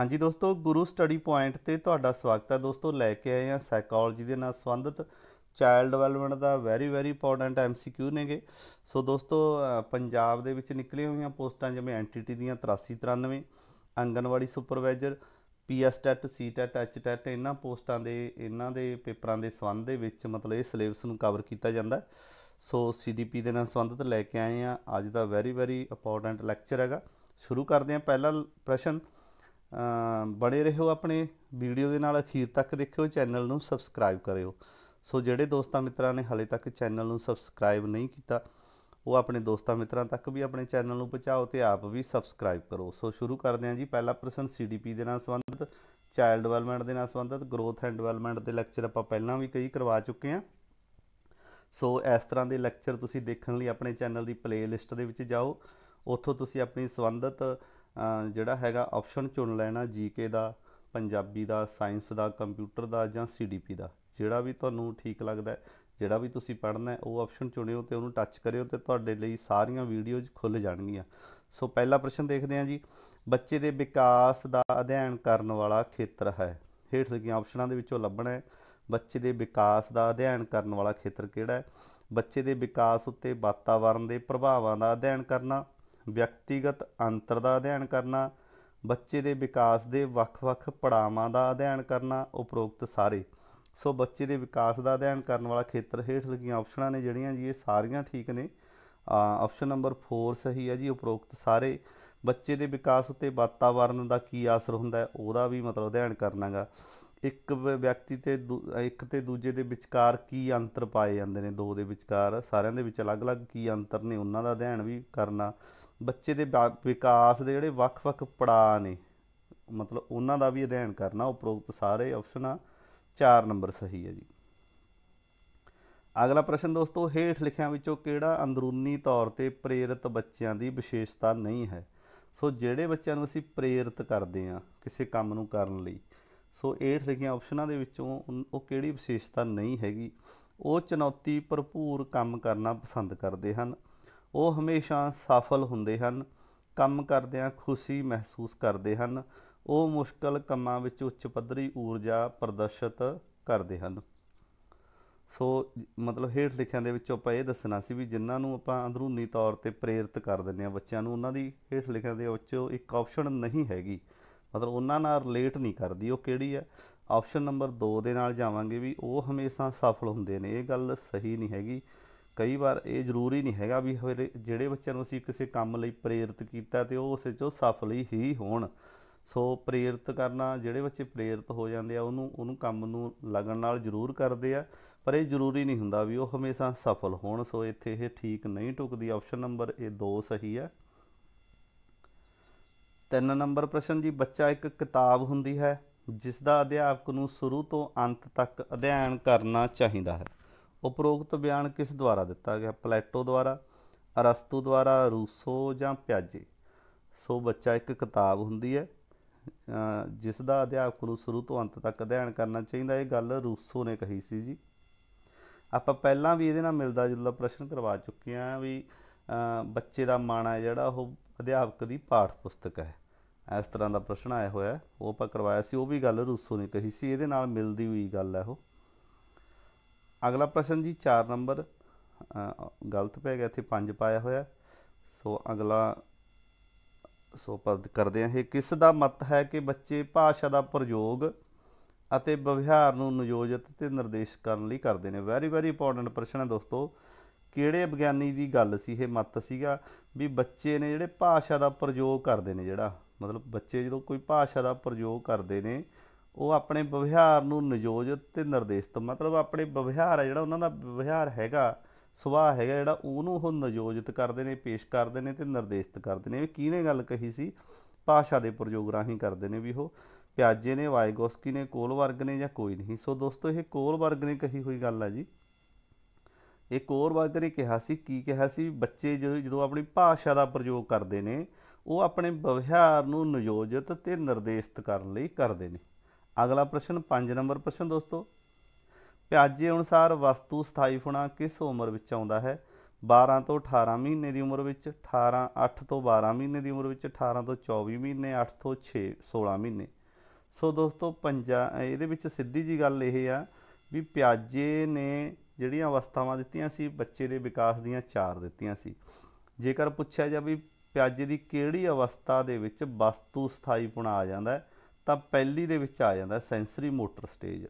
ਹਾਂਜੀ ਦੋਸਤੋ ਗੁਰੂ study point ਤੇ ਤੁਹਾਡਾ ਸਵਾਗਤ ਹੈ ਦੋਸਤੋ ਲੈ ਕੇ ਆਏ ਆ ਸਾਈਕੋਲੋਜੀ ਦੇ ਨਾਲ ਸੰਬੰਧਿਤ ਚਾਈਲਡ ਡਿਵੈਲਪਮੈਂਟ ਦਾ ਵੈਰੀ ਵੈਰੀ ਇੰਪੋਰਟੈਂਟ ਐਮਸੀਕਿਊ ਨੇਗੇ ਸੋ ਦੋਸਤੋ ਪੰਜਾਬ ਦੇ ਵਿੱਚ ਨਿਕਲੇ ਹੋਈਆਂ ਪੋਸਟਾਂ ਜਿਵੇਂ ਐਂਟੀਟੀ ਦੀਆਂ 83 93 anganwadi supervisor PS TET C TET H TET ਇਹਨਾਂ ਪੋਸਟਾਂ ਦੇ ਇਹਨਾਂ ਦੇ ਪੇਪਰਾਂ ਦੇ ਸੰਬੰਧ ਦੇ ਵਿੱਚ ਮਤਲਬ ਇਹ ਸਿਲੇਬਸ ਨੂੰ ਕਵਰ ਕੀਤਾ ਜਾਂਦਾ ਸੋ ਸੀਡੀਪੀ ਦੇ ਨਾਲ ਸੰਬੰਧਿਤ ਲੈ ਕੇ ਆਏ ਆ ਅੱਜ ਦਾ ਵੈਰੀ ਵੈਰੀ ਇੰਪੋਰਟੈਂਟ ਲੈਕਚਰ ਹੈਗਾ ਸ਼ੁਰੂ ਕਰਦੇ ਹਾਂ ਪਹਿਲਾ ਪ੍ਰਸ਼ਨ ਬਣੇ ਰਹੋ ਆਪਣੇ ਵੀਡੀਓ ਦੇ ਨਾਲ ਅਖੀਰ ਤੱਕ ਦੇਖਿਓ ਚੈਨਲ ਨੂੰ ਸਬਸਕ੍ਰਾਈਬ ਕਰਿਓ ਸੋ ਜਿਹੜੇ ਦੋਸਤਾਂ ਮਿੱਤਰਾਂ ਨੇ ਹਾਲੇ ਤੱਕ ਚੈਨਲ ਨੂੰ ਸਬਸਕ੍ਰਾਈਬ ਨਹੀਂ ਕੀਤਾ ਉਹ ਆਪਣੇ ਦੋਸਤਾਂ ਮਿੱਤਰਾਂ ਤੱਕ ਵੀ ਆਪਣੇ ਚੈਨਲ ਨੂੰ ਪਹੁੰਚਾਓ ਤੇ ਆਪ ਵੀ ਸਬਸਕ੍ਰਾਈਬ ਕਰੋ ਸੋ ਸ਼ੁਰੂ ਕਰਦੇ ਹਾਂ ਜੀ ਪਹਿਲਾ ਪ੍ਰਸ਼ਨ ਸੀਡੀਪੀ ਦੇ ਨਾਲ ਸੰਬੰਧਿਤ ਚਾਈਲਡ ਡਿਵੈਲਪਮੈਂਟ ਦੇ ਨਾਲ ਸੰਬੰਧਿਤ ਗਰੋਥ ਐਂਡ ਡਿਵੈਲਪਮੈਂਟ ਦੇ ਲੈਕਚਰ ਆਪਾਂ ਪਹਿਲਾਂ ਵੀ ਕਈ ਕਰਵਾ ਚੁੱਕੇ ਹਾਂ ਸੋ ਇਸ ਤਰ੍ਹਾਂ ਦੇ ਲੈਕਚਰ ਤੁਸੀਂ ਦੇਖਣ ਲਈ ਆਪਣੇ ਚੈਨਲ ਦੀ ਪਲੇਲਿਸਟ ਦੇ ਵਿੱਚ ਜਾਓ ਉੱਥੋਂ ਤੁਸੀਂ ਆਪਣੀ ਸੰਬੰਧਿਤ ਜਿਹੜਾ ਹੈਗਾ ਆਪਸ਼ਨ ਚੁਣ ਲੈਣਾ ਜੀਕੇ ਦਾ ਪੰਜਾਬੀ ਦਾ ਸਾਇੰਸ ਦਾ ਕੰਪਿਊਟਰ ਦਾ ਜਾਂ ਸੀਡੀਪੀ ਦਾ ਜਿਹੜਾ ਵੀ ਤੁਹਾਨੂੰ ਠੀਕ ਲੱਗਦਾ ਜਿਹੜਾ ਵੀ ਤੁਸੀਂ ਪੜ੍ਹਨਾ ਹੈ ਉਹ ਆਪਸ਼ਨ ਚੁਣਿਓ ਤੇ ਉਹਨੂੰ ਟੱਚ ਕਰਿਓ ਤੇ ਤੁਹਾਡੇ ਲਈ ਸਾਰੀਆਂ ਵੀਡੀਓਜ਼ ਖੁੱਲ ਜਾਣਗੀਆਂ ਸੋ ਪਹਿਲਾ ਪ੍ਰਸ਼ਨ ਦੇਖਦੇ ਹਾਂ ਜੀ ਬੱਚੇ ਦੇ ਵਿਕਾਸ ਦਾ ਅਧਿਐਨ ਕਰਨ ਵਾਲਾ ਖੇਤਰ ਹੈ ਹੇਠ ਲਿਖੀਆਂ ਆਪਸ਼ਨਾਂ ਦੇ ਵਿੱਚੋਂ ਲੱਭਣਾ ਹੈ ਬੱਚੇ ਦੇ ਵਿਕਾਸ ਦਾ ਅਧਿਐਨ ਕਰਨ ਵਾਲਾ ਖੇਤਰ ਕਿਹੜਾ ਹੈ ਬੱਚੇ ਦੇ ਵਿਕਾਸ ਉੱਤੇ ਵਾਤਾਵਰਣ ਦੇ ਪ੍ਰਭਾਵਾਂ ਦਾ ਅਧਿਐਨ ਕਰਨਾ ਵਿਅਕਤੀਗਤ ਅੰਤਰ ਦਾ ਅਧਿਐਨ ਕਰਨਾ ਬੱਚੇ ਦੇ ਵਿਕਾਸ ਦੇ ਵੱਖ-ਵੱਖ ਪੜਾਵਾਂ ਦਾ ਅਧਿਐਨ ਕਰਨਾ ਉਪਰੋਕਤ ਸਾਰੇ ਸੋ ਬੱਚੇ ਦੇ ਵਿਕਾਸ ਦਾ ਅਧਿਐਨ ਕਰਨ ਵਾਲਾ ਖੇਤਰ ਹੇਠ ਲਿਖੀਆਂ ਆਪਸ਼ਨਾਂ ਨੇ ਜਿਹੜੀਆਂ ਜੀ ਇਹ ਸਾਰੀਆਂ ਠੀਕ ਨੇ ਆਪਸ਼ਨ ਨੰਬਰ 4 ਸਹੀ ਹੈ ਜੀ ਉਪਰੋਕਤ ਸਾਰੇ ਬੱਚੇ ਦੇ ਵਿਕਾਸ ਉੱਤੇ ਵਾਤਾਵਰਣ ਦਾ ਕੀ ਅਸਰ ਹੁੰਦਾ ਹੈ ਉਹਦਾ ਵੀ ਮਤਲਬ ਅਧਿਐਨ ਕਰਨਾਗਾ ਇੱਕ ਵਿਅਕਤੀ ਤੇ ਇੱਕ ਤੇ ਦੂਜੇ ਦੇ ਵਿਚਕਾਰ ਕੀ ਅੰਤਰ ਪਾਏ ਜਾਂਦੇ ਨੇ ਦੋ ਦੇ ਵਿਚਕਾਰ ਸਾਰਿਆਂ ਦੇ ਵਿੱਚ ਅਲੱਗ-ਅਲੱਗ ਕੀ ਅੰਤਰ ਨੇ ਉਹਨਾਂ ਦਾ ਅਧਿਐਨ ਵੀ ਕਰਨਾ ਬੱਚੇ ਦੇ ਵਿਕਾਸ ਦੇ ਜਿਹੜੇ ਵੱਖ-ਵੱਖ ਪੜਾਅ ਨੇ ਮਤਲਬ ਉਹਨਾਂ ਦਾ ਵੀ ਅਧਿਐਨ ਕਰਨਾ ਉਪਰੋਕਤ ਸਾਰੇ ਆਪਸ਼ਨਾਂ 4 ਨੰਬਰ ਸਹੀ ਹੈ ਜੀ ਅਗਲਾ ਪ੍ਰਸ਼ਨ ਦੋਸਤੋ ਹੇਠ ਲਿਖਿਆਂ ਵਿੱਚੋਂ ਕਿਹੜਾ ਅੰਦਰੂਨੀ ਤੌਰ ਤੇ ਪ੍ਰੇਰਿਤ ਬੱਚਿਆਂ ਦੀ ਵਿਸ਼ੇਸ਼ਤਾ ਨਹੀਂ ਹੈ ਸੋ ਜਿਹੜੇ ਬੱਚਿਆਂ ਨੂੰ ਅਸੀਂ ਪ੍ਰੇਰਿਤ ਕਰਦੇ ਆ ਕਿਸੇ ਕੰਮ ਨੂੰ ਕਰਨ ਲਈ ਸੋ ਹੇਠ ਲਿਖੀਆਂ ਆਪਸ਼ਨਾਂ ਦੇ ਵਿੱਚੋਂ ਉਹ ਕਿਹੜੀ ਵਿਸ਼ੇਸ਼ਤਾ ਨਹੀਂ ਹੈਗੀ ਉਹ ਚੁਣੌਤੀ ਭਰਪੂਰ ਕੰਮ ਕਰਨਾ ਪਸੰਦ ਕਰਦੇ ਹਨ ਉਹ ਹਮੇਸ਼ਾ ਸਫਲ ਹੁੰਦੇ ਹਨ ਕੰਮ ਕਰਦਿਆਂ ਖੁਸ਼ੀ ਮਹਿਸੂਸ ਕਰਦੇ ਹਨ ਉਹ ਮੁਸ਼ਕਲ ਕੰਮਾਂ ਵਿੱਚ ਉੱਚ ਪੱਧਰੀ ਊਰਜਾ ਪ੍ਰਦਰਸ਼ਿਤ ਕਰਦੇ ਹਨ ਸੋ ਮਤਲਬ ਹੇਠ ਲਿਖਿਆਂ ਦੇ ਵਿੱਚੋਂ ਆਪਾਂ ਇਹ ਦੱਸਣਾ ਸੀ ਵੀ ਜਿਨ੍ਹਾਂ ਨੂੰ ਆਪਾਂ ਅੰਦਰੂਨੀ ਤੌਰ ਤੇ ਪ੍ਰੇਰਿਤ ਕਰ ਦਿੰਦੇ ਆ ਬੱਚਿਆਂ ਨੂੰ ਉਹਨਾਂ ਦੀ ਹੇਠ ਲਿਖਿਆਂ ਦੇ ਵਿੱਚੋਂ ਇੱਕ ਆਪਸ਼ਨ ਨਹੀਂ ਹੈਗੀ ਮਤਲਬ ਉਹਨਾਂ ਨਾਲ ਰਿਲੇਟ ਨਹੀਂ ਕਰਦੀ ਉਹ ਕਿਹੜੀ ਹੈ ਆਪਸ਼ਨ ਨੰਬਰ 2 ਦੇ ਨਾਲ ਜਾਵਾਂਗੇ ਵੀ ਉਹ ਹਮੇਸ਼ਾ ਸਫਲ ਹੁੰਦੇ ਨੇ ਇਹ ਗੱਲ ਸਹੀ ਨਹੀਂ ਹੈਗੀ ਕਈ ਵਾਰ ਇਹ ਜ਼ਰੂਰੀ ਨਹੀਂ ਹੈਗਾ ਵੀ ਜਿਹੜੇ ਬੱਚਿਆਂ ਨੂੰ ਅਸੀਂ ਕਿਸੇ ਕੰਮ ਲਈ ਪ੍ਰੇਰਿਤ ਕੀਤਾ ਤੇ ਉਹ ਉਸੇ ਚੋਂ ਸਫਲ ਹੀ ਹੋਣ ਸੋ ਪ੍ਰੇਰਿਤ ਕਰਨਾ ਜਿਹੜੇ ਬੱਚੇ ਪ੍ਰੇਰਿਤ ਹੋ ਜਾਂਦੇ ਆ ਉਹਨੂੰ ਉਹਨੂੰ ਕੰਮ ਨੂੰ ਲਗਨ ਨਾਲ ਜ਼ਰੂਰ ਕਰਦੇ ਆ ਪਰ ਇਹ ਜ਼ਰੂਰੀ ਨਹੀਂ ਹੁੰਦਾ ਵੀ ਉਹ ਹਮੇਸ਼ਾ ਸਫਲ ਹੋਣ ਸੋ ਇੱਥੇ ਇਹ ਠੀਕ ਨਹੀਂ ਟੁਕਦੀ ਆਪਸ਼ਨ ਨੰਬਰ ਇਹ 2 ਸਹੀ ਆ ਤਿੰਨ ਨੰਬਰ ਪ੍ਰਸ਼ਨ ਜੀ ਬੱਚਾ ਇੱਕ ਕਿਤਾਬ ਹੁੰਦੀ ਹੈ ਜਿਸ ਦਾ ਅਧਿਆਪਕ ਨੂੰ ਸ਼ੁਰੂ ਤੋਂ ਅੰਤ ਤੱਕ ਅਧਿਐਨ ਕਰਨਾ ਚਾਹੀਦਾ ਹੈ ਉਪਰੋਕਤ ਬਿਆਨ ਕਿਸ ਦੁਆਰਾ ਦਿੱਤਾ ਗਿਆ ਪਲੇਟੋ ਦੁਆਰਾ ਅਰਸਤੂ ਦੁਆਰਾ ਰੂਸੋ ਜਾਂ ਪਿਆਜੇ ਸੋ ਬੱਚਾ ਇੱਕ ਕਿਤਾਬ ਹੁੰਦੀ ਹੈ ਜਿਸ ਦਾ ਅਧਿਆਪਕ ਨੂੰ ਸ਼ੁਰੂ ਤੋਂ ਅੰਤ ਤੱਕ ਅਧਿਐਨ ਕਰਨਾ ਚਾਹੀਦਾ ਇਹ ਗੱਲ ਰੂਸੋ ਨੇ ਕਹੀ ਸੀ ਜੀ ਆਪਾਂ ਪਹਿਲਾਂ ਵੀ ਇਹਦੇ ਨਾਲ ਮਿਲਦਾ ਜੁਲਦਾ ਪ੍ਰਸ਼ਨ ਕਰਵਾ ਚੁੱਕੇ ਆ ਵੀ ਬੱਚੇ ਦਾ ਮਾਣ ਹੈ ਜਿਹੜਾ ਉਹ ਅਧਿਆਪਕ ਦੀ ਪਾਠ ਪੁਸਤਕ ਹੈ ਇਸ ਤਰ੍ਹਾਂ ਦਾ ਪ੍ਰਸ਼ਨ ਆਇਆ ਹੋਇਆ ਉਹ ਆਪਾਂ ਕਰਵਾਇਆ ਸੀ ਉਹ ਵੀ ਗੱਲ ਰੂਸੋ ਨੇ ਕਹੀ ਸੀ ਇਹਦੇ ਨਾਲ ਮਿਲਦੀ ਹੋਈ ਗੱਲ ਹੈ ਉਹ ਅਗਲਾ ਪ੍ਰਸ਼ਨ ਜੀ 4 ਨੰਬਰ ਗਲਤ ਪੈ ਗਿਆ ਇੱਥੇ 5 ਪਾਇਆ ਹੋਇਆ ਸੋ ਅਗਲਾ ਸੋ ਪਦ ਕਰਦੇ ਆ ਇਹ ਕਿਸ ਦਾ ਮਤ ਹੈ ਕਿ ਬੱਚੇ ਭਾਸ਼ਾ ਦਾ ਪ੍ਰਯੋਗ ਅਤੇ ਵਿਵਹਾਰ ਨੂੰ ਨਿਯੋਜਿਤ ਤੇ ਨਿਰਦੇਸ਼ ਕਰਨ ਲਈ ਕਰਦੇ ਨੇ ਵੈਰੀ ਵੈਰੀ ਇੰਪੋਰਟੈਂਟ ਪ੍ਰਸ਼ਨ ਹੈ ਦੋਸਤੋ ਕਿਹੜੇ ਵਿਗਿਆਨੀ ਦੀ ਗੱਲ ਸੀ ਇਹ ਮਤ ਸੀਗਾ ਵੀ ਬੱਚੇ ਨੇ ਜਿਹੜੇ ਭਾਸ਼ਾ ਦਾ ਪ੍ਰਯੋਗ ਕਰਦੇ ਨੇ ਜਿਹੜਾ ਮਤਲਬ ਬੱਚੇ ਜਦੋਂ ਕੋਈ ਭਾਸ਼ਾ ਦਾ ਪ੍ਰਯੋਗ ਕਰਦੇ ਨੇ ਉਹ ਆਪਣੇ ਵਿਵਹਾਰ ਨੂੰ ਨਿਯੋਜਿਤ ਤੇ ਨਿਰਦੇਸ਼ਿਤ ਮਤਲਬ ਆਪਣੇ ਵਿਵਹਾਰ ਹੈ ਜਿਹੜਾ ਉਹਨਾਂ ਦਾ ਵਿਵਹਾਰ ਹੈਗਾ ਸੁਭਾਅ ਹੈਗਾ ਜਿਹੜਾ ਉਹਨੂੰ ਉਹ ਨਿਯੋਜਿਤ ਕਰਦੇ ਨੇ ਪੇਸ਼ ਕਰਦੇ ਨੇ ਤੇ ਨਿਰਦੇਸ਼ਿਤ ਕਰਦੇ ਨੇ ਵੀ ਕਿਹਨੇ ਗੱਲ ਕਹੀ ਸੀ ਭਾਸ਼ਾ ਦੇ ਪ੍ਰਯੋਗ ਰਾਹੀਂ ਕਰਦੇ ਨੇ ਵੀ ਉਹ ਪਿਆਜੇ ਨੇ ਵਾਇਗੋਸਕੀ ਨੇ ਕੋਲ ਵਰਗ ਨੇ ਜਾਂ ਕੋਈ ਨਹੀਂ ਸੋ ਦੋਸਤੋ ਇਹ ਕੋਲ ਵਰਗ ਨੇ ਕਹੀ ਹੋਈ ਗੱਲ ਹੈ ਜੀ ਇਹ ਕੋਲ ਵਰਗ ਨੇ ਕਿਹਾ ਸੀ ਕੀ ਕਿਹਾ ਸੀ ਬੱਚੇ ਜਦੋਂ ਆਪਣੀ ਭਾਸ਼ਾ ਦਾ ਪ੍ਰਯੋਗ ਕਰਦੇ ਨੇ ਉਹ ਆਪਣੇ ਵਿਵਹਾਰ ਨੂੰ ਨਿਯੋਜਿਤ ਤੇ ਨਿਰਦੇਸ਼ਿਤ ਕਰਨ ਲਈ ਕਰਦੇ ਨੇ ਅਗਲਾ ਪ੍ਰਸ਼ਨ 5 ਨੰਬਰ ਪ੍ਰਸ਼ਨ ਦੋਸਤੋ ਪਿਆਜੇ ਅਨੁਸਾਰ ਵਸਤੂ ਸਥਾਈ ਫੁਣਾ ਕਿਸ ਉਮਰ ਵਿੱਚ ਆਉਂਦਾ ਹੈ 12 ਤੋਂ 18 ਮਹੀਨੇ ਦੀ ਉਮਰ ਵਿੱਚ 18 8 ਤੋਂ 12 ਮਹੀਨੇ ਦੀ ਉਮਰ ਵਿੱਚ 18 ਤੋਂ 24 ਮਹੀਨੇ 8 ਤੋਂ 6 16 ਮਹੀਨੇ ਸੋ ਦੋਸਤੋ ਪੰਜਾ ਇਹਦੇ ਵਿੱਚ ਸਿੱਧੀ ਜੀ ਗੱਲ ਇਹ ਆ ਵੀ ਪਿਆਜੇ ਨੇ ਜਿਹੜੀਆਂ ਅਵਸਥਾਵਾਂ ਦਿੱਤੀਆਂ ਸੀ ਬੱਚੇ ਦੇ ਵਿਕਾਸ ਦੀਆਂ ਚਾਰ ਦਿੱਤੀਆਂ ਸੀ ਜੇਕਰ ਪੁੱਛਿਆ ਜਾ ਵੀ ਪਿਆਜੇ ਦੀ ਕਿਹੜੀ ਅਵਸਥਾ ਦੇ ਵਿੱਚ ਵਸਤੂ ਸਥਾਈ ਪੁਣਾ ਆ ਜਾਂਦਾ ਹੈ ਤਾਂ ਪਹਿਲੀ ਦੇ ਵਿੱਚ ਆ ਜਾਂਦਾ ਸੈਂਸਰੀ ਮੋਟਰ ਸਟੇਜ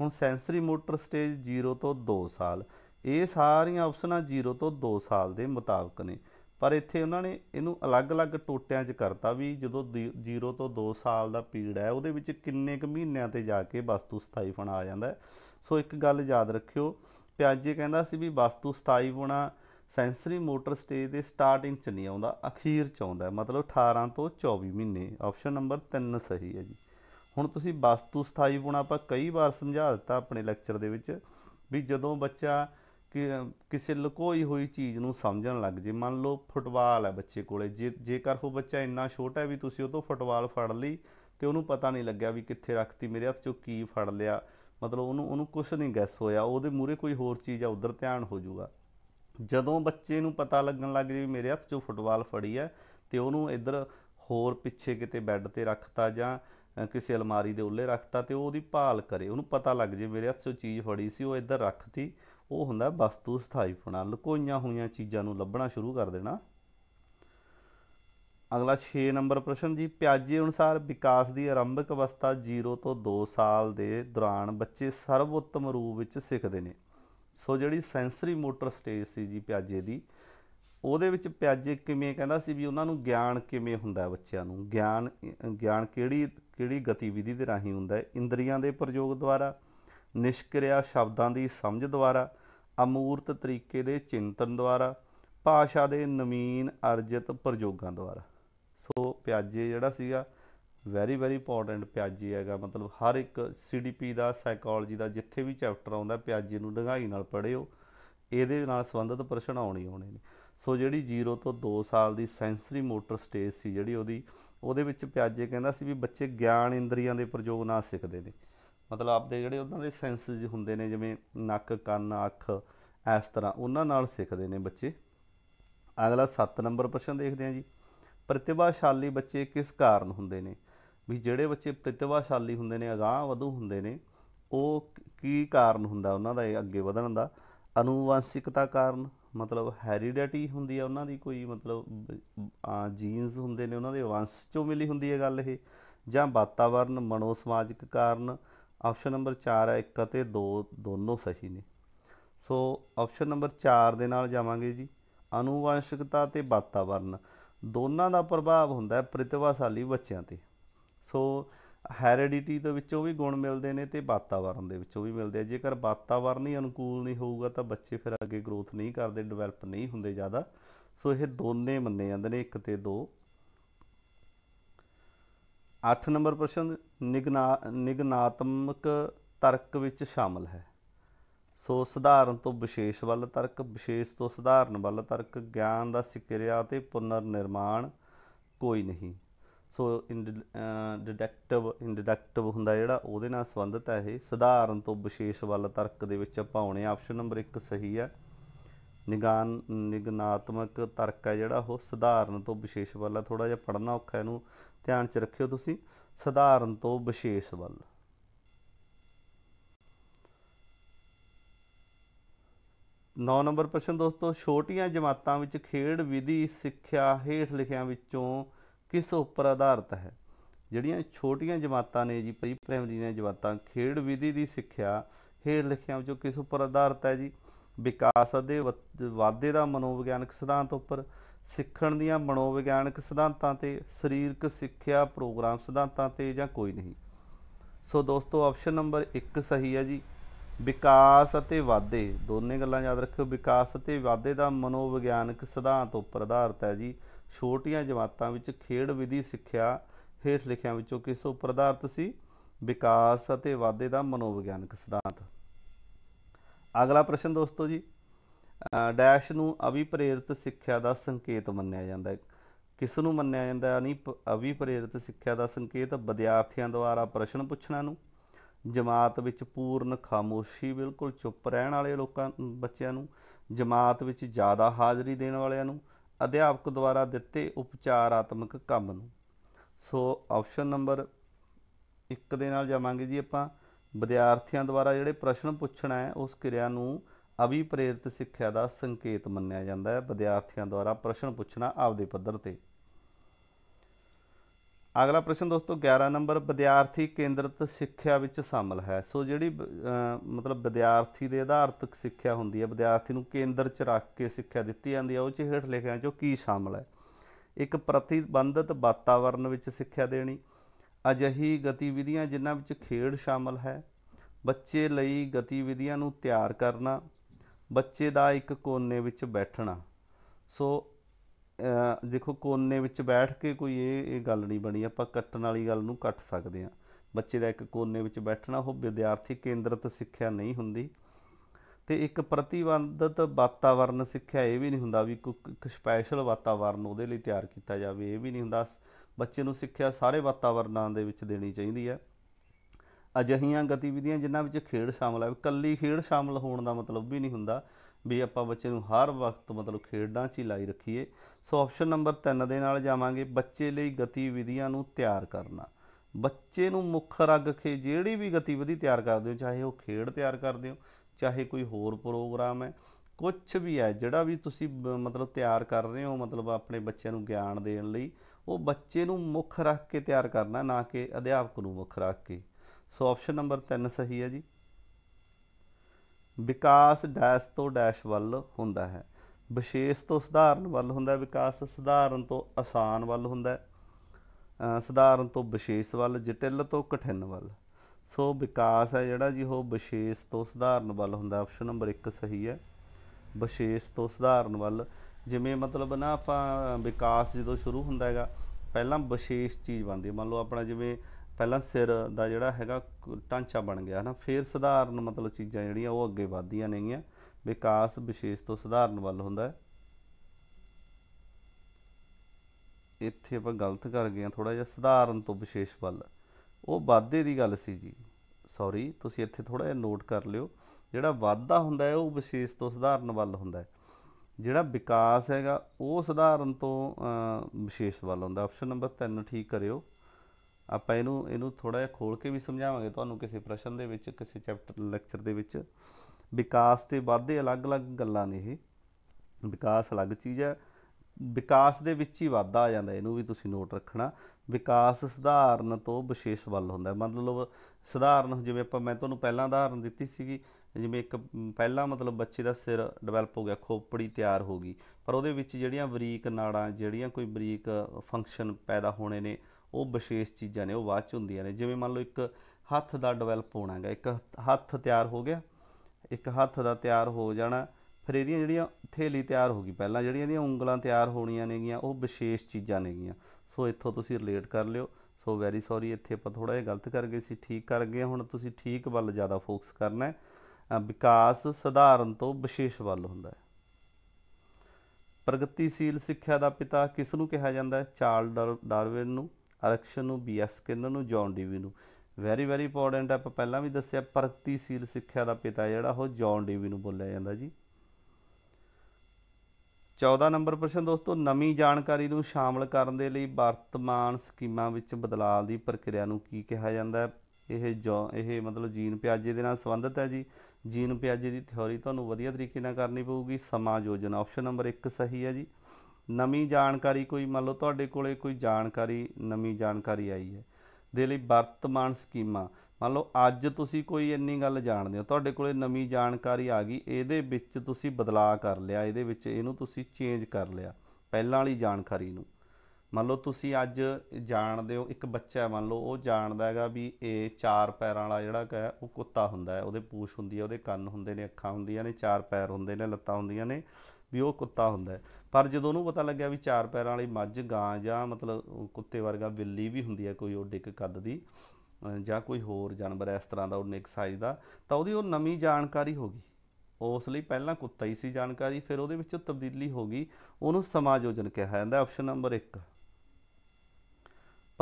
ਹੁਣ ਸੈਂਸਰੀ ਮੋਟਰ ਸਟੇਜ 0 ਤੋਂ 2 ਸਾਲ ਇਹ ਸਾਰੀਆਂ ਆਪਸ਼ਨਾਂ 0 ਤੋਂ 2 ਸਾਲ ਦੇ ਮੁਤਾਬਕ ਨੇ ਪਰ ਇੱਥੇ ਉਹਨਾਂ ਨੇ ਇਹਨੂੰ ਅਲੱਗ-ਅਲੱਗ ਟੋਟਿਆਂ 'ਚ ਕਰਤਾ ਵੀ ਜਦੋਂ 0 ਤੋਂ 2 ਸਾਲ ਦਾ ਪੀੜ ਹੈ ਉਹਦੇ ਵਿੱਚ ਕਿੰਨੇ ਕੁ ਮਹੀਨਿਆਂ ਤੇ ਜਾ ਕੇ ਵਸਤੂ ਸਥਾਈ ਫਣਾ ਆ ਜਾਂਦਾ ਸੋ ਇੱਕ ਗੱਲ ਯਾਦ ਰੱਖਿਓ ਪਿਆਜੇ ਕਹਿੰਦਾ ਸੀ ਵੀ ਵਸਤੂ ਸਥਾਈ ਹੋਣਾ ਸੈਂਸਰੀ ਮੋਟਰ ਸਟੇਜ ਦੇ ਸਟਾਰਟਿੰਗ 'ਚ ਨਹੀਂ ਆਉਂਦਾ ਅਖੀਰ 'ਚ ਆਉਂਦਾ ਮਤਲਬ 18 ਤੋਂ 24 ਮਹੀਨੇ ਆਪਸ਼ਨ ਨੰਬਰ 3 ਸਹੀ ਹੈ ਜੀ ਹੁਣ ਤੁਸੀਂ ਵਸਤੂ ਸਥਾਈ ਗੁਣ ਆਪਾਂ ਕਈ ਵਾਰ ਸਮਝਾ ਦਿੱਤਾ ਆਪਣੇ ਲੈਕਚਰ ਦੇ ਵਿੱਚ ਵੀ ਜਦੋਂ ਬੱਚਾ ਕਿਸੇ ਲੁਕੋਈ ਹੋਈ ਚੀਜ਼ ਨੂੰ ਸਮਝਣ ਲੱਗ ਜੇ ਮੰਨ ਲਓ ਫੁੱਟਬਾਲ ਹੈ ਬੱਚੇ ਕੋਲੇ ਜੇ ਜੇਕਰ ਉਹ ਬੱਚਾ ਇੰਨਾ ਛੋਟਾ ਹੈ ਵੀ ਤੁਸੀਂ ਉਹ ਤੋਂ ਫੁੱਟਬਾਲ ਫੜ ਲਈ ਤੇ ਉਹਨੂੰ ਪਤਾ ਨਹੀਂ ਲੱਗਿਆ ਵੀ ਕਿੱਥੇ ਰੱਖਤੀ ਮੇਰੇ ਹੱਥ ਚੋਂ ਕੀ ਫੜ ਲਿਆ ਮਤਲਬ ਉਹਨੂੰ ਉਹਨੂੰ ਕੁਝ ਨਹੀਂ ਗੈਸ ਹੋਇਆ ਉਹਦੇ ਮੂਰੇ ਕੋਈ ਹੋਰ ਚੀਜ਼ ਆ ਉਧਰ ਧਿਆਨ ਹੋ ਜਾਊਗਾ ਜਦੋਂ ਬੱਚੇ ਨੂੰ ਪਤਾ ਲੱਗਣ ਲੱਗ ਜੇ ਮੇਰੇ ਹੱਥ 'ਚੋਂ ਫੁੱਟਬਾਲ ਫੜੀ ਹੈ ਤੇ ਉਹਨੂੰ ਇੱਧਰ ਹੋਰ ਪਿੱਛੇ ਕਿਤੇ ਬੈੱਡ ਤੇ ਰੱਖਤਾ ਜਾਂ ਕਿਸੇ ਅਲਮਾਰੀ ਦੇ ਉੱਲੇ ਰੱਖਤਾ ਤੇ ਉਹ ਉਹਦੀ ਭਾਲ ਕਰੇ ਉਹਨੂੰ ਪਤਾ ਲੱਗ ਜੇ ਮੇਰੇ ਹੱਥ 'ਚੋਂ ਚੀਜ਼ ਫੜੀ ਸੀ ਉਹ ਇੱਧਰ ਰੱਖਤੀ ਉਹ ਹੁੰਦਾ ਵਸਤੂ ਸਥਾਈ ਸਥਾਈਪਣਾ ਲੁਕੋਈਆਂ ਹੋਈਆਂ ਚੀਜ਼ਾਂ ਨੂੰ ਲੱਭਣਾ ਸ਼ੁਰੂ ਕਰ ਦੇਣਾ ਅਗਲਾ 6 ਨੰਬਰ ਪ੍ਰਸ਼ਨ ਜੀ ਪਿਆਜੇ ਅਨੁਸਾਰ ਵਿਕਾਸ ਦੀ ਆਰੰਭਿਕ ਅਵਸਥਾ 0 ਤੋਂ 2 ਸਾਲ ਦੇ ਦੌਰਾਨ ਬੱਚੇ ਸਰਵਉੱਤਮ ਰੂਪ ਵਿੱਚ ਸਿੱਖਦੇ ਨੇ ਸੋ ਜਿਹੜੀ ਸੈਂਸਰੀ ਮੋਟਰ ਸਟੇਜ ਸੀ ਜੀ ਪਿਆਜੇ ਦੀ ਉਹਦੇ ਵਿੱਚ ਪਿਆਜੇ ਕਿਵੇਂ ਕਹਿੰਦਾ ਸੀ ਵੀ ਉਹਨਾਂ ਨੂੰ ਗਿਆਨ ਕਿਵੇਂ ਹੁੰਦਾ ਬੱਚਿਆਂ ਨੂੰ ਗਿਆਨ ਗਿਆਨ ਕਿਹੜੀ ਕਿਹੜੀ ਗਤੀਵਿਧੀ ਦੇ ਰਾਹੀਂ ਹੁੰਦਾ ਹੈ ਇੰਦਰੀਆਂ ਦੇ ਪ੍ਰਯੋਗ ਦੁਆਰਾ ਨਿਸ਼ਕਿਰਿਆ ਸ਼ਬਦਾਂ ਦੀ ਸਮਝ ਦੁਆਰਾ ਅਮੂਰਤ ਤਰੀਕੇ ਦੇ ਚਿੰਤਨ ਦੁਆਰਾ ਭਾਸ਼ਾ ਦੇ ਨਵੀਨ ਅਰਜਿਤ ਪ੍ਰਯੋਗਾਂ ਦੁਆਰਾ ਸੋ ਪਿਆਜੇ ਜਿਹੜਾ ਸੀਗਾ ਵੈਰੀ ਵੈਰੀ ਇੰਪੋਰਟੈਂਟ ਪਿਆਜੀ ਹੈਗਾ ਮਤਲਬ ਹਰ ਇੱਕ ਸੀਡੀਪੀ ਦਾ ਸਾਈਕੋਲੋਜੀ ਦਾ ਜਿੱਥੇ ਵੀ ਚੈਪਟਰ ਆਉਂਦਾ ਪਿਆਜੀ ਨੂੰ ਡੰਗਾਈ ਨਾਲ ਪੜਿਓ ਇਹਦੇ ਨਾਲ ਸੰਬੰਧਿਤ ਪ੍ਰਸ਼ਨ ਆਉਣੀ ਆਉਣੇ ਨੇ ਸੋ ਜਿਹੜੀ 0 ਤੋਂ 2 ਸਾਲ ਦੀ ਸੈਂਸਰੀ ਮੋਟਰ ਸਟੇਜ ਸੀ ਜਿਹੜੀ ਉਹਦੀ ਉਹਦੇ ਵਿੱਚ ਪਿਆਜੇ ਕਹਿੰਦਾ ਸੀ ਵੀ ਬੱਚੇ ਗਿਆਨ ਇੰਦਰੀਆਂ ਦੇ ਪ੍ਰਯੋਗ ਨਾਲ ਸਿੱਖਦੇ ਨੇ ਮਤਲਬ ਆਪਦੇ ਜਿਹੜੇ ਉਹਨਾਂ ਦੇ ਸੈਂਸਸ ਹੁੰਦੇ ਨੇ ਜਿਵੇਂ ਨੱਕ ਕੰਨ ਅੱਖ ਇਸ ਤਰ੍ਹਾਂ ਉਹਨਾਂ ਨਾਲ ਸਿੱਖਦੇ ਨੇ ਬੱਚੇ ਅਗਲਾ 7 ਨੰਬਰ ਪ੍ਰਸ਼ਨ ਦੇਖਦੇ ਹਾਂ ਜੀ ਪ੍ਰਤਿਭਾਸ਼ਾਲੀ ਬੱਚੇ ਕਿਸ ਕਾਰਨ ਹੁੰਦੇ ਨੇ ਵੀ ਜਿਹੜੇ ਬੱਚੇ ਪ੍ਰਤਿਭਾਸ਼ਾਲੀ ਹੁੰਦੇ ਨੇ ਅਗਾਹ ਵਧੂ ਹੁੰਦੇ ਨੇ ਉਹ ਕੀ ਕਾਰਨ ਹੁੰਦਾ ਉਹਨਾਂ ਦਾ ਅੱਗੇ ਵਧਣ ਦਾ ਅਨੁਵਾਂਸ਼ਿਕਤਾ ਕਾਰਨ ਮਤਲਬ ਹੈਰੀਡਿਟੀ ਹੁੰਦੀ ਆ ਉਹਨਾਂ ਦੀ ਕੋਈ ਮਤਲਬ ਜੀਨਸ ਹੁੰਦੇ ਨੇ ਉਹਨਾਂ ਦੇ ਵੰਸ਼ ਚੋਂ ਮਿਲੀ ਹੁੰਦੀ ਹੈ ਗੱਲ ਇਹ ਜਾਂ ਵਾਤਾਵਰਣ ਮਨੋ ਸਮਾਜਿਕ ਕਾਰਨ ਆਪਸ਼ਨ ਨੰਬਰ 4 ਹੈ 1 ਅਤੇ 2 ਦੋਨੋਂ ਸਹੀ ਨੇ ਸੋ ਆਪਸ਼ਨ ਨੰਬਰ 4 ਦੇ ਨਾਲ ਜਾਵਾਂਗੇ ਜੀ ਅਨੁਵਾਂਸ਼ਿਕਤਾ ਤੇ ਵਾਤਾਵਰਣ ਦੋਨਾਂ ਦਾ ਪ੍ਰਭਾਵ ਹੁੰਦਾ ਹੈ ਪ੍ਰਤਿਭਾਸ਼ਾਲੀ ਬੱਚਿਆਂ ਤੇ ਸੋ ਹੈਰੀਡਿਟੀ ਦੇ ਵਿੱਚੋਂ ਵੀ ਗੁਣ ਮਿਲਦੇ ਨੇ ਤੇ ਵਾਤਾਵਰਣ ਦੇ ਵਿੱਚੋਂ ਵੀ ਮਿਲਦੇ ਆ ਜੇਕਰ ਵਾਤਾਵਰਣ ਹੀ ਅਨੁਕੂਲ ਨਹੀਂ ਹੋਊਗਾ ਤਾਂ ਬੱਚੇ ਫਿਰ ਅੱਗੇ ਗਰੋਥ ਨਹੀਂ ਕਰਦੇ ਡਿਵੈਲਪ ਨਹੀਂ ਹੁੰਦੇ ਜ਼ਿਆਦਾ ਸੋ ਇਹ ਦੋਨੇ ਮੰਨੇ ਜਾਂਦੇ ਨੇ 1 ਤੇ 2 8 ਨੰਬਰ ਪ੍ਰਸ਼ਨ ਨਿਗਨਾਤਮਕ ਤਰਕ ਵਿੱਚ ਸ਼ਾਮਲ ਹੈ ਸੋ ਸਧਾਰਨ ਤੋਂ ਵਿਸ਼ੇਸ਼ ਵੱਲ ਤਰਕ ਵਿਸ਼ੇਸ਼ ਤੋਂ ਸਧਾਰਨ ਵੱਲ ਤਰਕ ਗਿਆਨ ਦਾ ਸਿਕਿਰਿਆ ਤੇ ਪੁਨਰ ਨਿਰਮਾਣ ਕੋਈ ਨਹੀਂ ਸੋ ਡਿਡਕਟਿਵ ਇਨਡਿਡਕਟਿਵ ਹੁੰਦਾ ਜਿਹੜਾ ਉਹਦੇ ਨਾਲ ਸੰਬੰਧਿਤ ਹੈ ਇਹ ਸਧਾਰਨ ਤੋਂ ਵਿਸ਼ੇਸ਼ ਵੱਲ ਤਰਕ ਦੇ ਵਿੱਚ ਆਪਾਂ ਆਉਣੇ ਆਪਸ਼ਨ ਨੰਬਰ 1 ਸਹੀ ਹੈ ਨਿਗਾਨ ਨਿਗਨਾਤਮਕ ਤਰਕ ਹੈ ਜਿਹੜਾ ਉਹ ਸਧਾਰਨ ਤੋਂ ਵਿਸ਼ੇਸ਼ ਵੱਲ ਥੋੜਾ ਜਿਹਾ ਪੜਨਾ ਔਖਾ ਇਹਨੂੰ ਧਿਆਨ 'ਚ ਰੱਖਿਓ ਤੁਸੀਂ ਸਧਾਰਨ ਤੋਂ ਵਿਸ਼ੇਸ਼ ਵੱਲ ਨੌ ਨੰਬਰ ਪ੍ਰਸ਼ਨ ਦੋਸਤੋ ਛੋਟੀਆਂ ਜਮਾਤਾਂ ਵਿੱਚ ਖੇਡ ਵਿਧੀ ਸਿੱਖਿਆ ਹੇਠ ਲਿਖਿਆਂ ਵਿੱਚੋਂ ਕਿਸ ਉੱਪਰ ਆਧਾਰਿਤ ਹੈ ਜਿਹੜੀਆਂ ਛੋਟੀਆਂ ਜਮਾਤਾਂ ਨੇ ਜੀ ਪ੍ਰੀ ਪ੍ਰਾਇਮਰੀ ਦੀਆਂ ਜਮਾਤਾਂ ਖੇਡ ਵਿਧੀ ਦੀ ਸਿੱਖਿਆ ਹੇਠ ਲਿਖਿਆ ਜੋ ਕਿਸ ਉੱਪਰ ਆਧਾਰਿਤ ਹੈ ਜੀ ਵਿਕਾਸ ਅਤੇ ਵਾਧੇ ਦਾ ਮਨੋਵਿਗਿਆਨਕ ਸਿਧਾਂਤ ਉੱਪਰ ਸਿੱਖਣ ਦੀਆਂ ਮਨੋਵਿਗਿਆਨਕ ਸਿਧਾਂਤਾਂ ਤੇ ਸਰੀਰਕ ਸਿੱਖਿਆ ਪ੍ਰੋਗਰਾਮ ਸਿਧਾਂਤਾਂ ਤੇ ਜਾਂ ਕੋਈ ਨਹੀਂ ਸੋ ਦੋਸਤੋ ਆਪਸ਼ਨ ਨੰਬਰ 1 ਸਹੀ ਹੈ ਜੀ ਵਿਕਾਸ ਅਤੇ ਵਾਧੇ ਦੋਨੇ ਗੱਲਾਂ ਯਾਦ ਰੱਖਿਓ ਵਿਕਾਸ ਅਤੇ ਵਾਧੇ ਦਾ ਮਨੋਵਿਗਿਆਨਕ ਸਿਧਾਂਤ ਉੱਪਰ ਆਧਾਰਿਤ ਹੈ ਜੀ ਛੋਟੀਆਂ ਜਮਾਤਾਂ ਵਿੱਚ ਖੇਡ ਵਿਧੀ ਸਿੱਖਿਆ ਹੇਠ ਲਿਖਿਆਂ ਵਿੱਚੋਂ ਕਿਸ ਉੱਪਰ ਆਧਾਰਿਤ ਸੀ ਵਿਕਾਸ ਅਤੇ ਵਾਧੇ ਦਾ ਮਨੋਵਿਗਿਆਨਕ ਸਿਧਾਂਤ ਅਗਲਾ ਪ੍ਰਸ਼ਨ ਦੋਸਤੋ ਜੀ ਡੈਸ਼ ਨੂੰ ਅਭਿਪ੍ਰੇਰਿਤ ਸਿੱਖਿਆ ਦਾ ਸੰਕੇਤ ਮੰਨਿਆ ਜਾਂਦਾ ਹੈ ਕਿਸ ਨੂੰ ਮੰਨਿਆ ਜਾਂਦਾ ਨਹੀਂ ਅਭਿਪ੍ਰੇਰਿਤ ਸਿੱਖਿਆ ਦਾ ਸੰਕੇਤ ਵਿਦਿਆਰਥੀਆਂ ਦੁਆਰਾ ਪ੍ਰਸ਼ਨ ਪੁੱਛਣਾ ਨੂੰ ਜਮਾਤ ਵਿੱਚ ਪੂਰਨ ਖਾਮੋਸ਼ੀ ਬਿਲਕੁਲ ਚੁੱਪ ਰਹਿਣ ਵਾਲੇ ਲੋਕਾਂ ਬੱਚਿਆਂ ਨੂੰ ਜਮਾਤ ਵਿੱਚ ਜ਼ਿਆਦਾ ਹਾਜ਼ਰੀ ਦੇਣ ਵਾਲਿਆਂ ਨੂੰ ਅਧਿਆਪਕ ਦੁਆਰਾ ਦਿੱਤੇ ਉਪਚਾਰਾਤਮਕ ਕੰਮ ਨੂੰ ਸੋ ਆਪਸ਼ਨ ਨੰਬਰ 1 ਦੇ ਨਾਲ ਜਾਵਾਂਗੇ ਜੀ ਆਪਾਂ ਵਿਦਿਆਰਥੀਆਂ ਦੁਆਰਾ ਜਿਹੜੇ ਪ੍ਰਸ਼ਨ ਪੁੱਛਣਾ ਹੈ ਉਸ ਕਿਰਿਆ ਨੂੰ ਅਭਿਪ੍ਰੇਰਿਤ ਸਿੱਖਿਆ ਦਾ ਸੰਕੇਤ ਮੰਨਿਆ ਜਾਂਦਾ ਹੈ ਵਿਦਿਆਰਥੀਆਂ ਦੁਆਰਾ ਪ੍ਰਸ਼ਨ ਪੁੱਛਣਾ ਆਪਦੇ ਪੱਧਰ ਤੇ ਅਗਲਾ ਪ੍ਰਸ਼ਨ ਦੋਸਤੋ 11 ਨੰਬਰ ਵਿਦਿਆਰਥੀ ਕੇਂਦਰਿਤ ਸਿੱਖਿਆ ਵਿੱਚ ਸ਼ਾਮਲ ਹੈ ਸੋ ਜਿਹੜੀ ਮਤਲਬ ਵਿਦਿਆਰਥੀ ਦੇ ਆਧਾਰਿਤ ਸਿੱਖਿਆ ਹੁੰਦੀ ਹੈ ਵਿਦਿਆਰਥੀ ਨੂੰ ਕੇਂਦਰ 'ਚ ਰੱਖ ਕੇ ਸਿੱਖਿਆ ਦਿੱਤੀ ਜਾਂਦੀ ਹੈ ਉਹ 'ਚ ਹੇਠ ਲਿਖਿਆ ਜੋ ਕੀ ਸ਼ਾਮਲ ਹੈ ਇੱਕ ਪ੍ਰਤੀਬੰਧਿਤ ਵਾਤਾਵਰਣ ਵਿੱਚ ਸਿੱਖਿਆ ਦੇਣੀ ਅਜਹੀ ਗਤੀਵਿਧੀਆਂ ਜਿਨ੍ਹਾਂ ਵਿੱਚ ਖੇਡ ਸ਼ਾਮਲ ਹੈ ਬੱਚੇ ਲਈ ਗਤੀਵਿਧੀਆਂ ਨੂੰ ਤਿਆਰ ਕਰਨਾ ਬੱਚੇ ਦਾ ਇੱਕ ਕੋਨੇ ਵਿੱਚ ਬੈਠਣਾ ਸੋ ਦੇਖੋ ਕੋਨੇ ਵਿੱਚ ਬੈਠ ਕੇ ਕੋਈ ਇਹ ਇਹ ਗੱਲ ਨਹੀਂ ਬਣੀ ਆਪਾਂ ਕੱਟਣ ਵਾਲੀ ਗੱਲ ਨੂੰ ਕੱਟ ਸਕਦੇ ਆ ਬੱਚੇ ਦਾ ਇੱਕ ਕੋਨੇ ਵਿੱਚ ਬੈਠਣਾ ਉਹ ਵਿਦਿਆਰਥੀ ਕੇਂਦਰਿਤ ਸਿੱਖਿਆ ਨਹੀਂ ਹੁੰਦੀ ਤੇ ਇੱਕ ਪ੍ਰਤੀਬੰਧਤ ਵਾਤਾਵਰਣ ਸਿੱਖਿਆ ਇਹ ਵੀ ਨਹੀਂ ਹੁੰਦਾ ਵੀ ਇੱਕ ਸਪੈਸ਼ਲ ਵਾਤਾਵਰਣ ਉਹਦੇ ਲਈ ਤਿਆਰ ਕੀਤਾ ਜਾਵੇ ਇਹ ਵੀ ਨਹੀਂ ਹੁੰਦਾ ਬੱਚੇ ਨੂੰ ਸਿੱਖਿਆ ਸਾਰੇ ਵਾਤਾਵਰਣਾਂ ਦੇ ਵਿੱਚ ਦੇਣੀ ਚਾਹੀਦੀ ਹੈ ਅਜਹੀਆਂ ਗਤੀਵਿਧੀਆਂ ਜਿਨ੍ਹਾਂ ਵਿੱਚ ਖੇਡ ਸ਼ਾਮਲ ਹੈ ਕੱਲੀ ਖੇਡ ਸ਼ਾਮਲ ਹੋਣ ਦਾ ਮਤਲਬ ਵੀ ਨਹੀਂ ਹੁੰਦਾ ਵੀ ਆਪਾਂ ਬੱਚੇ ਨੂੰ ਹਰ ਵਕਤ ਮਤਲਬ ਖੇਡਾਂ 'ਚ ਹੀ ਲਾਈ ਰੱਖੀਏ ਸੋ ਆਪਸ਼ਨ ਨੰਬਰ 3 ਦੇ ਨਾਲ ਜਾਵਾਂਗੇ ਬੱਚੇ ਲਈ ਗਤੀਵਿਧੀਆਂ ਨੂੰ ਤਿਆਰ ਕਰਨਾ ਬੱਚੇ ਨੂੰ ਮੁੱਖ ਰੱਖ ਕੇ ਜਿਹੜੀ ਵੀ ਗਤੀਵਿਧੀ ਤਿਆਰ ਕਰਦੇ ਹੋ ਚਾਹੇ ਉਹ ਖੇਡ ਤਿਆਰ ਕਰਦੇ ਹੋ ਚਾਹੇ ਕੋਈ ਹੋਰ ਪ੍ਰੋਗਰਾਮ ਹੈ ਕੁਝ ਵੀ ਹੈ ਜਿਹੜਾ ਵੀ ਤੁਸੀਂ ਮਤਲਬ ਤਿਆਰ ਕਰ ਰਹੇ ਹੋ ਮਤਲਬ ਆਪਣੇ ਬੱਚਿਆਂ ਨੂੰ ਗਿਆਨ ਦੇਣ ਲਈ ਉਹ ਬੱਚੇ ਨੂੰ ਮੁੱਖ ਰੱਖ ਕੇ ਤਿਆਰ ਕਰਨਾ ਨਾ ਕਿ ਅਧਿਆਪਕ ਨੂੰ ਮੁੱਖ ਰੱਖ ਕੇ ਸੋ ਆਪਸ਼ਨ ਨੰਬਰ 3 ਸਹੀ ਹੈ ਜੀ ਵਿਕਾਸ ਡੈਸ਼ ਤੋਂ ਡੈਸ਼ ਵੱਲ ਹੁੰਦਾ ਹੈ ਵਿਸ਼ੇਸ਼ ਤੋਂ ਸਧਾਰਨ ਵੱਲ ਹੁੰਦਾ ਹੈ ਵਿਕਾਸ ਸਧਾਰਨ ਤੋਂ ਆਸਾਨ ਵੱਲ ਹੁੰਦਾ ਹੈ ਸਧਾਰਨ ਤੋਂ ਵਿਸ਼ੇਸ਼ ਵੱਲ ਜਟਿਲ ਤੋਂ ਕਠਿਨ ਵੱਲ ਸੋ ਵਿਕਾਸ ਹੈ ਜਿਹੜਾ ਜੀ ਉਹ ਵਿਸ਼ੇਸ਼ ਤੋਂ ਸਧਾਰਨ ਵੱਲ ਹੁੰਦਾ ਆਪਸ਼ਨ ਨੰਬਰ 1 ਸਹੀ ਹੈ ਵਿਸ਼ੇਸ਼ ਤੋਂ ਸਧਾਰਨ ਵੱਲ ਜਿਵੇਂ ਮਤਲਬ ਨਾ ਆਪਾਂ ਵਿਕਾਸ ਜਦੋਂ ਸ਼ੁਰੂ ਹੁੰਦਾ ਹੈਗਾ ਪਹਿਲਾਂ ਵਿਸ਼ੇਸ਼ ਚੀਜ਼ ਬਣਦੀ ਮੰਨ ਲਓ ਆਪਣਾ ਜਿਵੇਂ ਪਹਿਲਾਂ ਸਿਰ ਦਾ ਜਿਹੜਾ ਹੈਗਾ ਟਾਂਚਾ ਬਣ ਗਿਆ ਹਨਾ ਫਿਰ ਸਧਾਰਨ ਮਤਲਬ ਚੀਜ਼ਾਂ ਜਿਹੜੀਆਂ ਉਹ ਅੱਗੇ ਵਧਦੀਆਂ ਨੇਗੀਆਂ ਵਿਕਾਸ ਵਿਸ਼ੇਸ਼ ਤੋਂ ਸਧਾਰਨ ਵੱਲ ਹੁੰਦਾ ਇੱਥੇ ਆਪਾਂ ਗਲਤ ਕਰ ਗਏ ਆ ਥੋੜਾ ਜਿਹਾ ਸਧਾਰਨ ਤੋਂ ਵਿਸ਼ੇਸ਼ ਵੱਲ ਉਹ ਵਾਧੇ ਦੀ ਗੱਲ ਸੀ ਜੀ ਸੌਰੀ ਤੁਸੀਂ ਇੱਥੇ ਥੋੜਾ ਜਿਹਾ ਨੋਟ ਕਰ ਲਿਓ ਜਿਹੜਾ ਵਾਧਾ ਹੁੰਦਾ ਹੈ ਉਹ ਵਿਸ਼ੇਸ਼ ਤੋਂ ਸਧਾਰਨ ਵੱਲ ਹੁੰਦਾ ਹੈ ਜਿਹੜਾ ਵਿਕਾਸ ਹੈਗਾ ਉਹ ਸਧਾਰਨ ਤੋਂ ਵਿਸ਼ੇਸ਼ ਵੱਲ ਹੁੰਦਾ ਆਪਸ਼ਨ ਨੰਬਰ 3 ਠੀਕ ਕਰਿਓ ਆਪਾਂ ਇਹਨੂੰ ਇਹਨੂੰ ਥੋੜਾ ਜਿਹਾ ਖੋਲ ਕੇ ਵੀ ਸਮਝਾਵਾਂਗੇ ਤੁਹਾਨੂੰ ਕਿਸੇ ਪ੍ਰਸ਼ਨ ਦੇ ਵਿੱਚ ਕਿਸੇ ਚੈਪਟਰ ਲੈਕਚਰ ਦੇ ਵਿੱਚ ਵਿਕਾਸ ਤੇ ਵਾਧੇ ਅਲੱਗ-ਅਲੱਗ ਗੱਲਾਂ ਨੇ ਇਹ ਵਿਕਾਸ ਅਲੱਗ ਚੀਜ਼ ਹੈ ਵਿਕਾਸ ਦੇ ਵਿੱਚ ਹੀ ਵਾਧਾ ਆ ਜਾਂਦਾ ਇਹਨੂੰ ਵੀ ਤੁਸੀਂ ਨੋਟ ਰੱਖਣਾ ਵਿਕਾਸ ਸਧਾਰਨ ਤੋਂ ਵਿਸ਼ੇਸ਼ ਵੱਲ ਹੁੰਦਾ ਮਤਲਬ ਸਧਾਰਨ ਜਿਵੇਂ ਆਪਾਂ ਮੈਂ ਤੁਹਾਨੂੰ ਪਹਿਲਾਂ ਉਦਾਹਰਨ ਦਿੱਤੀ ਸੀਗੀ ਜਿਵੇਂ ਇੱਕ ਪਹਿਲਾ ਮਤਲਬ ਬੱਚੇ ਦਾ ਸਿਰ ਡਿਵੈਲਪ ਹੋ ਗਿਆ ਖੋਪੜੀ ਤਿਆਰ ਹੋ ਗਈ ਪਰ ਉਹਦੇ ਵਿੱਚ ਜਿਹੜੀਆਂ ਬਰੀਕ ਨਾੜਾਂ ਜਿਹੜੀਆਂ ਕੋਈ ਬਰੀਕ ਫੰਕਸ਼ਨ ਪੈਦਾ ਹੋਣੇ ਨੇ ਉਹ ਵਿਸ਼ੇਸ਼ ਚੀਜ਼ਾਂ ਨੇ ਉਹ ਬਾਅਦ ਚ ਹੁੰਦੀਆਂ ਨੇ ਜਿਵੇਂ ਮੰਨ ਲਓ ਇੱਕ ਹੱਥ ਦਾ ਡਿਵੈਲਪ ਹੋਣਾਗਾ ਇੱਕ ਹੱਥ ਤਿਆਰ ਹੋ ਗਿਆ ਇੱਕ ਹੱਥ ਦਾ ਤਿਆਰ ਹੋ ਜਾਣਾ ਫਿਰ ਇਹਦੀਆਂ ਜਿਹੜੀਆਂ ਥੇਲੀ ਤਿਆਰ ਹੋ ਗਈ ਪਹਿਲਾਂ ਜਿਹੜੀਆਂ ਇਹਦੀਆਂ ਉਂਗਲਾਂ ਤਿਆਰ ਹੋਣੀਆਂ ਨੇਗੀਆਂ ਉਹ ਵਿਸ਼ੇਸ਼ ਚੀਜ਼ਾਂ ਨੇਗੀਆਂ ਸੋ ਇੱਥੋਂ ਤੁਸੀਂ ਰਿਲੇਟ ਕਰ ਲਿਓ ਸੋ ਵੈਰੀ ਸੌਰੀ ਇੱਥੇ ਆਪਾਂ ਥੋੜਾ ਜਿਹਾ ਗਲਤ ਕਰ ਗਏ ਸੀ ਠੀਕ ਕਰ ਗਏ ਹੁਣ ਤੁਸੀਂ ਠੀਕ ਵੱਲ ਜ਼ਿਆਦਾ ਫੋਕਸ ਕਰਨਾ ਹੈ ਵਿਕਾਸ ਸਧਾਰਨ ਤੋਂ ਵਿਸ਼ੇਸ਼ ਵੱਲ ਹੁੰਦਾ ਹੈ ਪ੍ਰਗਤੀਸ਼ੀਲ ਸਿੱਖਿਆ ਦਾ ਪਿਤਾ ਕਿਸ ਨੂੰ ਕਿਹਾ ਜਾਂਦਾ ਹੈ ਚਾਰਲ ਡਾਰਵਿਨ ਨੂੰ ਅਰਕਸ਼ਨ ਨੂੰ ਬੀਐਸ ਸਕਿਨਰ ਨੂੰ ਜੌਨ ਡੀਵੀ ਨੂੰ ਵੈਰੀ ਵੈਰੀ ਇੰਪੋਰਟੈਂਟ ਆਪਾਂ ਪਹਿਲਾਂ ਵੀ ਦੱਸਿਆ ਪ੍ਰਗਤੀਸ਼ੀਲ ਸਿੱਖਿਆ ਦਾ ਪਿਤਾ ਜਿਹੜਾ ਉਹ ਜੌਨ ਡੀਵੀ ਨੂੰ ਬੋਲਿਆ ਜਾਂਦਾ ਜੀ 14 ਨੰਬਰ ਪ੍ਰਸ਼ਨ ਦੋਸਤੋ ਨਵੀਂ ਜਾਣਕਾਰੀ ਨੂੰ ਸ਼ਾਮਲ ਕਰਨ ਦੇ ਲਈ ਵਰਤਮਾਨ ਸਕੀਮਾਂ ਵਿੱਚ ਬਦਲਾਅ ਦੀ ਪ੍ਰਕਿਰਿਆ ਨੂੰ ਕੀ ਕਿਹਾ ਜਾਂਦਾ ਹੈ ਇਹ ਜੋ ਇਹ ਮਤਲਬ ਜੀਨ ਪਿਆਜੇ ਦੇ ਨਾਲ ਸੰਬੰਧਿਤ ਹੈ ਜੀ ਜੀਨ ਪਿਆਜੇ ਦੀ ਥਿਉਰੀ ਤੁਹਾਨੂੰ ਵਧੀਆ ਤਰੀਕੇ ਨਾਲ ਕਰਨੀ ਪਊਗੀ ਸਮਾਯੋਜਨ ਆਪਸ਼ਨ ਨੰਬਰ 1 ਸਹੀ ਹੈ ਜੀ ਨਵੀਂ ਜਾਣਕਾਰੀ ਕੋਈ ਮੰਨ ਲਓ ਤੁਹਾਡੇ ਕੋਲੇ ਕੋਈ ਜਾਣਕਾਰੀ ਨਵੀਂ ਜਾਣਕਾਰੀ ਆਈ ਹੈ ਦੇ ਲਈ ਵਰਤਮਾਨ ਸਕੀਮਾਂ ਮੰਨ ਲਓ ਅੱਜ ਤੁਸੀਂ ਕੋਈ ਇੰਨੀ ਗੱਲ ਜਾਣਦੇ ਹੋ ਤੁਹਾਡੇ ਕੋਲੇ ਨਵੀਂ ਜਾਣਕਾਰੀ ਆ ਗਈ ਇਹਦੇ ਵਿੱਚ ਤੁਸੀਂ ਬਦਲਾਅ ਕਰ ਲਿਆ ਇਹਦੇ ਵਿੱਚ ਇਹਨੂੰ ਤੁਸੀਂ ਚੇਂਜ ਕਰ ਲਿਆ ਪਹਿਲਾਂ ਵਾਲੀ ਜਾਣਕਾਰੀ ਨੂੰ ਮੰਨ ਲਓ ਤੁਸੀਂ ਅੱਜ ਜਾਣਦੇ ਹੋ ਇੱਕ ਬੱਚਾ ਮੰਨ ਲਓ ਉਹ ਜਾਣਦਾ ਹੈਗਾ ਵੀ ਇਹ ਚਾਰ ਪੈਰਾਂ ਵਾਲਾ ਜਿਹੜਾ ਹੈ ਉਹ ਕੁੱਤਾ ਹੁੰਦਾ ਹੈ ਉਹਦੇ ਪੂਛ ਹੁੰਦੀ ਹੈ ਉਹਦੇ ਕੰਨ ਹੁੰਦੇ ਨੇ ਅੱਖਾਂ ਹੁੰਦੀਆਂ ਨੇ ਚਾਰ ਪੈਰ ਹੁੰਦੇ ਨੇ ਲੱਤਾਂ ਹੁੰਦੀਆਂ ਨੇ ਵੀ ਉਹ ਕੁੱਤਾ ਹੁੰਦਾ ਪਰ ਜਦੋਂ ਉਹਨੂੰ ਪਤਾ ਲੱਗਿਆ ਵੀ ਚਾਰ ਪੈਰਾਂ ਵਾਲੀ ਮੱਝ ਗਾਂ ਜਾਂ ਮਤਲਬ ਕੁੱਤੇ ਵਰਗਾ ਬਿੱਲੀ ਵੀ ਹੁੰਦੀ ਹੈ ਕੋਈ ਉਹ ਡਿੱਕ ਕੱਦ ਦੀ ਜਾਂ ਕੋਈ ਹੋਰ ਜਾਨਵਰ ਇਸ ਤਰ੍ਹਾਂ ਦਾ ਉਹਨੇ ਇੱਕ ਸਾਈਜ਼ ਦਾ ਤਾਂ ਉਹਦੀ ਉਹ ਨਵੀਂ ਜਾਣਕਾਰੀ ਹੋ ਗਈ ਉਸ ਲਈ ਪਹਿਲਾਂ ਕੁੱਤਾ ਹੀ ਸੀ ਜਾਣਕਾਰੀ ਫਿਰ ਉਹਦੇ ਵਿੱਚ ਤਬਦੀਲੀ ਹੋ ਗਈ ਉਹਨੂੰ ਸਮਾਜੋਜਨ ਕਿਹਾ ਜਾਂਦਾ ਆਪਸ਼ਨ ਨੰਬਰ 1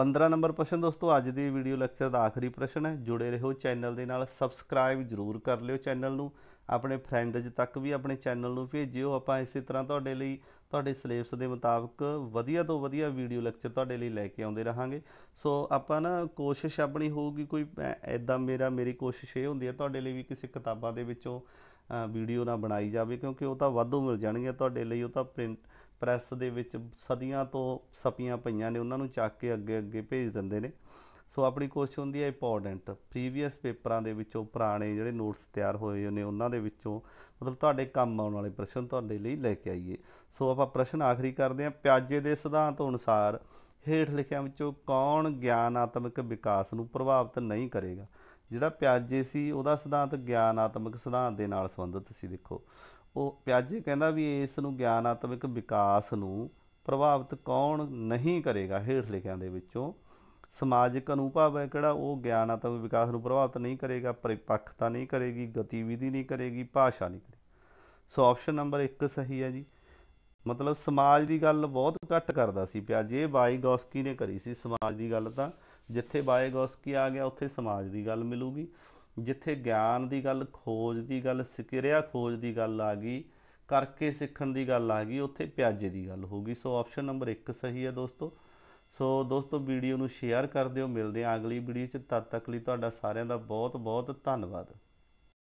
15 ਨੰਬਰ ਪ੍ਰਸ਼ਨ ਦੋਸਤੋ ਅੱਜ ਦੀ ਵੀਡੀਓ ਲੈਕਚਰ ਦਾ ਆਖਰੀ ਪ੍ਰਸ਼ਨ ਹੈ ਜੁੜੇ ਰਹੋ ਚੈਨਲ ਦੇ ਨਾਲ ਸਬਸਕ੍ਰਾਈਬ ਜਰੂਰ ਕਰ ਲਿਓ ਚੈਨਲ ਨੂੰ ਆਪਣੇ ਫਰੈਂਡਜ਼ ਤੱਕ ਵੀ ਆਪਣੇ ਚੈਨਲ ਨੂੰ ਭੇਜਿਓ ਆਪਾਂ ਇਸੇ ਤਰ੍ਹਾਂ ਤੁਹਾਡੇ ਲਈ ਤੁਹਾਡੇ ਸਿਲੇਬਸ ਦੇ ਮੁਤਾਬਕ ਵਧੀਆ ਤੋਂ ਵਧੀਆ ਵੀਡੀਓ ਲੈਕਚਰ ਤੁਹਾਡੇ ਲਈ ਲੈ ਕੇ ਆਉਂਦੇ ਰਹਾਂਗੇ ਸੋ ਆਪਾਂ ਨਾ ਕੋਸ਼ਿਸ਼ ਆਪਣੀ ਹੋਊਗੀ ਕੋਈ ਐਦਾਂ ਮੇਰਾ ਮੇਰੀ ਕੋਸ਼ਿਸ਼ ਇਹ ਹੁੰਦੀ ਹੈ ਤੁਹਾਡੇ ਲਈ ਵੀ ਕਿਸੇ ਕਿਤਾਬਾਂ ਦੇ ਵਿੱਚੋਂ ਵੀਡੀਓ ਨਾ ਬਣਾਈ ਜਾਵੇ ਕਿਉਂਕਿ ਉਹ ਤਾਂ ਵਾਧੂ ਮਿਲ ਜਾਣਗੀਆਂ ਤੁਹਾਡੇ ਲਈ ਉਹ ਤਾਂ ਪ੍ਰਿੰਟ ਪ੍ਰੈਸ ਦੇ ਵਿੱਚ ਸਦੀਆਂ ਤੋਂ ਸਪੀਆਂ ਪਈਆਂ ਨੇ ਉਹਨਾਂ ਨੂੰ ਚੱਕ ਕੇ ਅੱਗੇ ਅੱਗੇ ਭੇਜ ਦਿੰਦੇ ਨੇ ਸੋ ਆਪਣੀ ਕੋਸ਼ਿਸ਼ ਹੁੰਦੀ ਹੈ ਇੰਪੋਰਟੈਂਟ ਪ੍ਰੀਵੀਅਸ ਪੇਪਰਾਂ ਦੇ ਵਿੱਚੋਂ ਪੁਰਾਣੇ ਜਿਹੜੇ ਨੋਟਸ ਤਿਆਰ ਹੋਏ ਨੇ ਉਹਨਾਂ ਦੇ ਵਿੱਚੋਂ ਮਤਲਬ ਤੁਹਾਡੇ ਕੰਮ ਆਉਣ ਵਾਲੇ ਪ੍ਰਸ਼ਨ ਤੁਹਾਡੇ ਲਈ ਲੈ ਕੇ ਆਈਏ ਸੋ ਆਪਾਂ ਪ੍ਰਸ਼ਨ ਆਖਰੀ ਕਰਦੇ ਹਾਂ ਪਿਆਜੇ ਦੇ ਸਿਧਾਂਤ ਅਨੁਸਾਰ ਹੇਠ ਲਿਖਿਆਂ ਵਿੱਚੋਂ ਕੌਣ ਗਿਆਨਾਤਮਕ ਵਿਕਾਸ ਨੂੰ ਪ੍ਰਭਾਵਿਤ ਨਹੀਂ ਕਰੇਗਾ ਜਿਹੜਾ ਪਿਆਜੇ ਸੀ ਉਹਦਾ ਸਿਧਾਂਤ ਗਿਆਨਾਤਮਕ ਸਿਧਾਂਤ ਦੇ ਨਾਲ ਸੰਬੰਧਿਤ ਸੀ ਦੇਖੋ ਉਹ ਪਿਆਜੇ ਕਹਿੰਦਾ ਵੀ ਇਸ ਨੂੰ ਗਿਆਨਾਤਮਿਕ ਵਿਕਾਸ ਨੂੰ ਪ੍ਰਭਾਵਿਤ ਕੌਣ ਨਹੀਂ ਕਰੇਗਾ ਹੇਠ ਲਿਖਿਆਂ ਦੇ ਵਿੱਚੋਂ ਸਮਾਜਿਕ ਅਨੁਭਵ ਹੈ ਕਿਹੜਾ ਉਹ ਗਿਆਨਾਤਮਿਕ ਵਿਕਾਸ ਨੂੰ ਪ੍ਰਭਾਵਿਤ ਨਹੀਂ ਕਰੇਗਾ ਪਰਿਪੱਖਤਾ ਨਹੀਂ ਕਰੇਗੀ ਗਤੀਵਿਧੀ ਨਹੀਂ ਕਰੇਗੀ ਭਾਸ਼ਾ ਨਹੀਂ ਕਰੇਗੀ ਸੋ ਆਪਸ਼ਨ ਨੰਬਰ 1 ਸਹੀ ਹੈ ਜੀ ਮਤਲਬ ਸਮਾਜ ਦੀ ਗੱਲ ਬਹੁਤ ਘੱਟ ਕਰਦਾ ਸੀ ਪਿਆਜੇ ਗੋਸਕੀ ਨੇ ਕਰੀ ਸੀ ਸਮਾਜ ਦੀ ਗੱਲ ਤਾਂ ਜਿੱਥੇ ਬਾਇਗੋਸਕੀ ਆ ਗਿਆ ਉੱਥੇ ਸਮਾਜ ਦੀ ਗੱਲ ਮਿਲੂਗੀ ਜਿੱਥੇ ਗਿਆਨ ਦੀ ਗੱਲ ਖੋਜ ਦੀ ਗੱਲ ਸਿਕਿਰਿਆ ਖੋਜ ਦੀ ਗੱਲ ਆ ਗਈ ਕਰਕੇ ਸਿੱਖਣ ਦੀ ਗੱਲ ਆ ਗਈ ਉੱਥੇ ਪਿਆਜੇ ਦੀ ਗੱਲ ਹੋ ਗਈ ਸੋ ਆਪਸ਼ਨ ਨੰਬਰ 1 ਸਹੀ ਹੈ ਦੋਸਤੋ ਸੋ ਦੋਸਤੋ ਵੀਡੀਓ ਨੂੰ ਸ਼ੇਅਰ ਕਰ ਦਿਓ ਮਿਲਦੇ ਆਂ ਅਗਲੀ ਵੀਡੀਓ 'ਚ ਤਦ ਤੱਕ ਲਈ ਤੁਹਾਡਾ ਸਾਰਿਆਂ ਦਾ ਬਹੁਤ ਬਹੁਤ ਧੰਨਵਾਦ